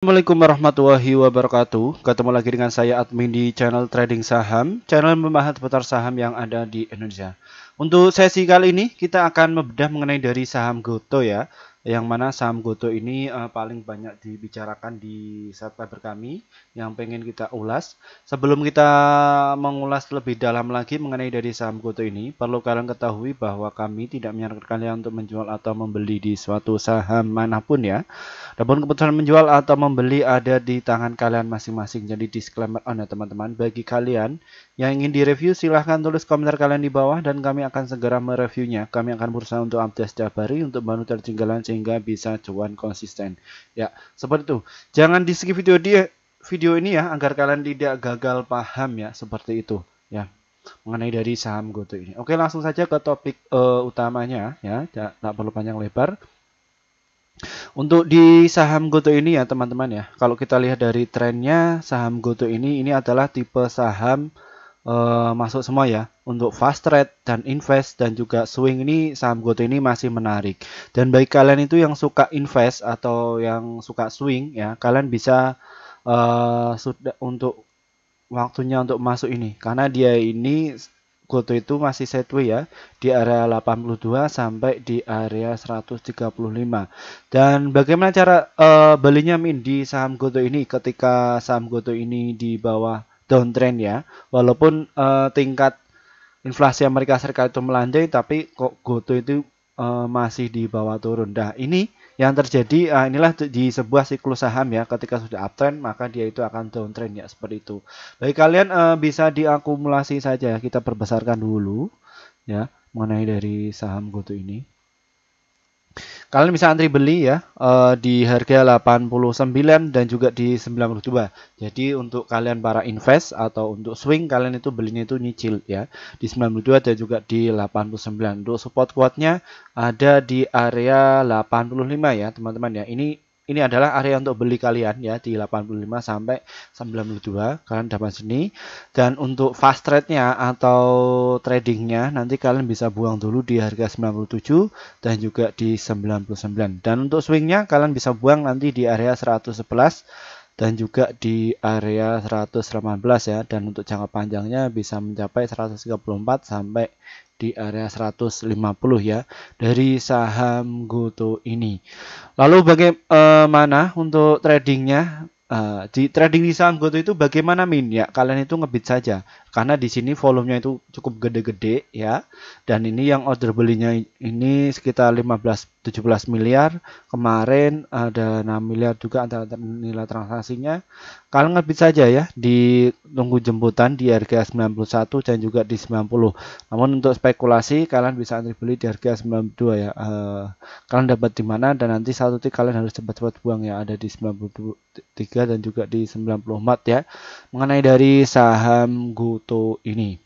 Assalamualaikum warahmatullahi wabarakatuh Ketemu lagi dengan saya admin di channel trading saham Channel membahas seputar saham yang ada di Indonesia Untuk sesi kali ini kita akan membedah mengenai dari saham GoTo ya yang mana saham Goto ini uh, paling banyak dibicarakan di subscriber kami yang pengen kita ulas. Sebelum kita mengulas lebih dalam lagi mengenai dari saham Goto ini, perlu kalian ketahui bahwa kami tidak menyarankan kalian untuk menjual atau membeli di suatu saham manapun ya. Namun keputusan menjual atau membeli ada di tangan kalian masing-masing. Jadi disclaimer on ya teman-teman. Bagi kalian yang ingin direview silahkan tulis komentar kalian di bawah dan kami akan segera mereviewnya. Kami akan berusaha untuk update setiap hari untuk bantu tertinggalan sehingga bisa cuan konsisten. Ya, seperti itu. Jangan di skip video dia video ini ya agar kalian tidak gagal paham ya seperti itu ya mengenai dari saham GoTo ini. Oke, langsung saja ke topik uh, utamanya ya, tidak perlu panjang lebar. Untuk di saham GoTo ini ya teman-teman ya, kalau kita lihat dari trennya saham GoTo ini ini adalah tipe saham Eh, masuk semua ya. Untuk fast trade dan invest dan juga swing ini saham goto ini masih menarik. Dan bagi kalian itu yang suka invest atau yang suka swing ya, kalian bisa uh, sudah untuk waktunya untuk masuk ini karena dia ini goto itu masih sideways ya di area 82 sampai di area 135 dan bagaimana cara uh, belinya min di saham goto ini ketika saham goto ini di bawah downtrend ya. Walaupun uh, tingkat inflasi Amerika Serikat itu melandai, tapi kok goto itu uh, masih di bawah turun. Nah ini yang terjadi uh, inilah di sebuah siklus saham ya. Ketika sudah uptrend maka dia itu akan downtrend ya seperti itu. baik kalian uh, bisa diakumulasi saja. Ya. Kita perbesarkan dulu ya mengenai dari saham goto ini. Kalian bisa antri beli ya uh, di harga 89 dan juga di 92. Jadi untuk kalian para invest atau untuk swing kalian itu belinya itu nyicil ya. Di 92 dan juga di 89. Untuk support kuatnya ada di area 85 ya teman-teman ya. Ini ini adalah area untuk beli kalian ya di 85 sampai 92 kalian dapat sini dan untuk fast trade-nya atau tradingnya nanti kalian bisa buang dulu di harga 97 dan juga di 99 dan untuk swing-nya kalian bisa buang nanti di area 111 dan juga di area 118 ya dan untuk jangka panjangnya bisa mencapai 134 sampai di area 150 ya dari saham Goto ini. Lalu bagaimana eh, untuk tradingnya? Eh, di trading di saham Goto itu bagaimana min ya kalian itu ngebit saja karena di sini volumenya itu cukup gede-gede ya dan ini yang order belinya ini sekitar 15 17 miliar kemarin ada 6 miliar juga antara nilai transaksinya kalian ngerti saja ya di tunggu jemputan di harga 91 dan juga di 90 namun untuk spekulasi kalian bisa antri beli di harga 92 ya e, kalian dapat di mana dan nanti satu titik kalian harus cepat-cepat buang ya ada di 93 dan juga di 94 ya mengenai dari saham Go Naruto ini.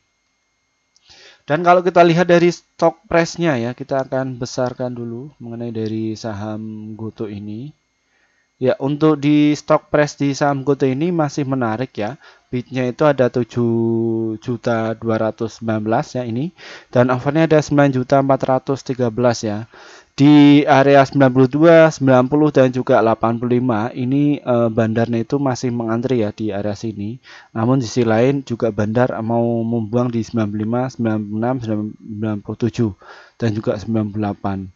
Dan kalau kita lihat dari stock price-nya ya, kita akan besarkan dulu mengenai dari saham Goto ini. Ya, untuk di stock price di saham Goto ini masih menarik ya. Bid-nya itu ada 7 juta ya ini dan offer-nya ada 9 juta 413 ya. Di area 92, 90 dan juga 85 ini eh, bandarnya itu masih mengantri ya di area sini. Namun di sisi lain juga bandar mau membuang di 95, 96, 97 dan juga 98.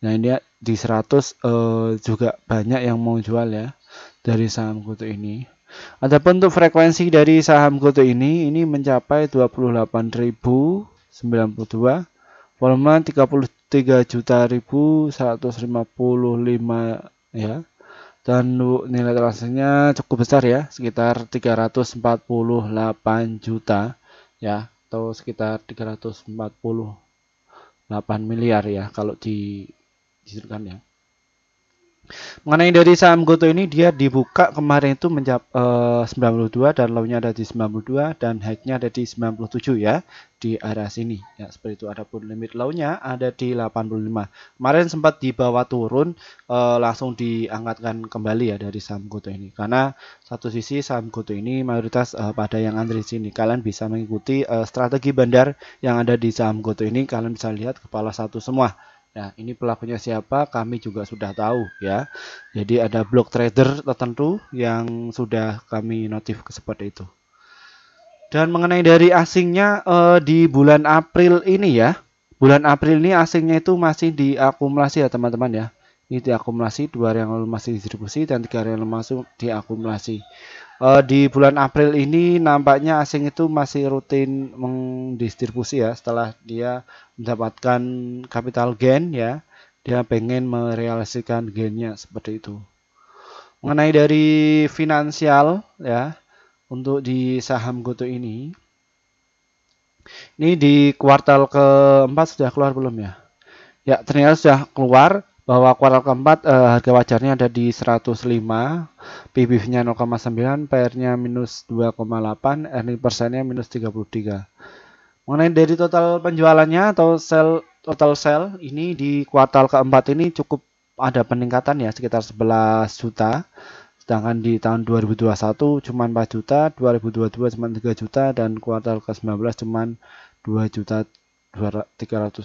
Nah ini di 100 eh, juga banyak yang mau jual ya dari saham kutu ini. Adapun untuk frekuensi dari saham kutu ini ini mencapai 28.092 volume 30 tiga juta ribu seratus lima puluh lima ya dan nilai transaksinya cukup besar ya sekitar 348 juta ya atau sekitar 348 miliar ya kalau di ya Mengenai dari saham Goto ini dia dibuka kemarin itu mencapai eh, 92 dan low ada di 92 dan high ada di 97 ya di area sini. Ya, seperti itu adapun limit low ada di 85. Kemarin sempat dibawa turun eh, langsung diangkatkan kembali ya dari saham Goto ini. Karena satu sisi saham Goto ini mayoritas eh, pada yang antri sini. Kalian bisa mengikuti eh, strategi bandar yang ada di saham Goto ini. Kalian bisa lihat kepala satu semua Nah, ini pelakunya siapa? Kami juga sudah tahu ya. Jadi ada blok trader tertentu yang sudah kami notif seperti itu. Dan mengenai dari asingnya eh, di bulan April ini ya. Bulan April ini asingnya itu masih diakumulasi ya teman-teman ya. Ini diakumulasi, dua hari yang lalu masih distribusi dan tiga hari yang lalu masuk diakumulasi uh, di bulan April ini nampaknya asing itu masih rutin mendistribusi ya setelah dia mendapatkan capital gain ya dia pengen merealisasikan gainnya seperti itu mengenai dari finansial ya untuk di saham goto ini ini di kuartal keempat sudah keluar belum ya ya ternyata sudah keluar bahwa kuartal keempat uh, harga wajarnya ada di 105, pbv nya 0,9, PR-nya minus 2,8, earning persennya minus 33. Mengenai dari total penjualannya atau sell total sell ini di kuartal keempat ini cukup ada peningkatan ya sekitar 11 juta sedangkan di tahun 2021 cuma 4 juta, 2022 cuma 3 juta dan kuartal ke-19 cuma 2 juta 303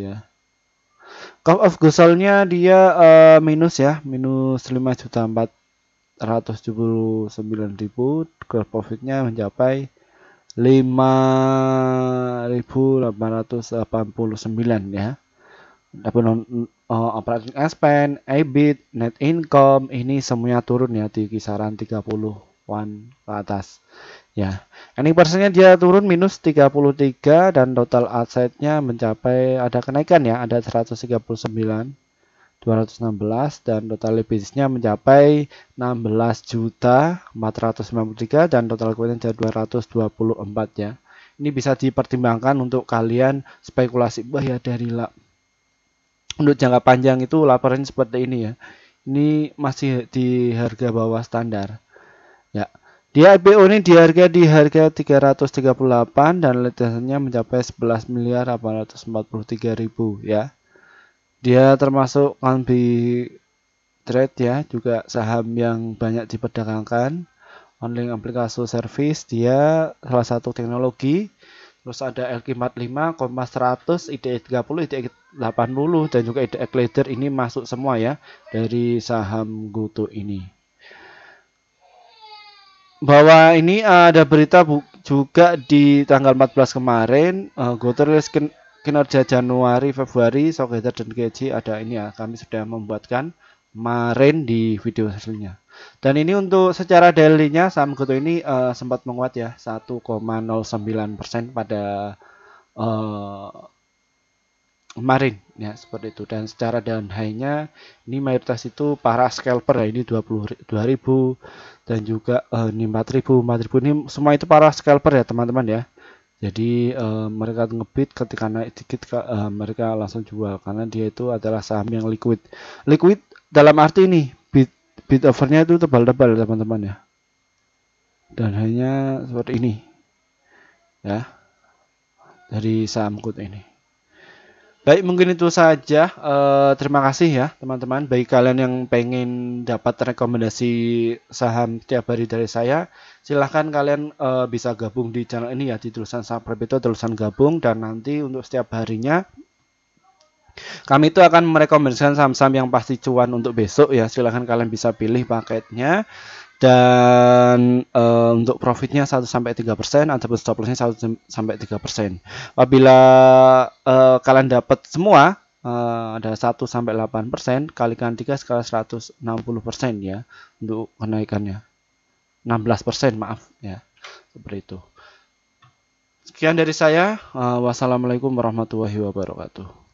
ya. Cost of gusolnya dia uh, minus ya, minus 5 juta 479 ribu. Gross profitnya mencapai 5.889 ya. Tapi non uh, operating expense, EBIT, net income ini semuanya turun ya di kisaran 30 ke atas ya ini persennya dia turun minus 33 dan total asetnya mencapai ada kenaikan ya ada 139 216 dan total nya mencapai 16 juta 493 dan total equity-nya 224 ya. Ini bisa dipertimbangkan untuk kalian spekulasi bah ya dari lap. Untuk jangka panjang itu laporan seperti ini ya. Ini masih di harga bawah standar. Ya. Dia IPO ini dihargai di harga 338 dan litiasnya mencapai 11 miliar 843 ribu ya. Dia termasuk Canby Trade ya, juga saham yang banyak diperdagangkan. Online aplikasi service dia salah satu teknologi. Terus ada LQ45, Kompas 100, IDE 30, IDE 80 dan juga IDE Leader ini masuk semua ya dari saham Goto ini bahwa ini eh, ada berita bu juga di tanggal 14 kemarin uh, eh, Gotor kin kinerja Januari Februari Sogeter dan Keji ada ini ya kami sudah membuatkan kemarin di video hasilnya dan ini untuk secara daily-nya saham Goto ini uh, sempat menguat ya 1,09% pada uh, kemarin ya seperti itu dan secara dan hanya ini mayoritas itu para scalper ya ini 22.000 dan juga eh, ini 4.000 4.000 ini semua itu para scalper ya teman-teman ya jadi eh, mereka ngebit ketika naik dikit eh, mereka langsung jual karena dia itu adalah saham yang liquid liquid dalam arti ini bid bid overnya itu tebal-tebal teman-teman ya dan hanya seperti ini ya dari saham kut ini Baik, mungkin itu saja. Uh, terima kasih ya, teman-teman. Bagi kalian yang pengen dapat rekomendasi saham tiap hari dari saya, silahkan kalian uh, bisa gabung di channel ini ya, di tulisan saham itu, tulisan gabung, dan nanti untuk setiap harinya kami itu akan merekomendasikan saham-saham yang pasti cuan untuk besok ya. Silahkan kalian bisa pilih paketnya dan e, untuk profitnya 1 sampai 3% ataupun stop lossnya 1 sampai 3%. Apabila e, kalian dapat semua e, ada 1 sampai 8% kalikan 3 skala 160% ya untuk kenaikannya. 16% maaf ya. Seperti itu. Sekian dari saya. Wassalamualaikum warahmatullahi wabarakatuh.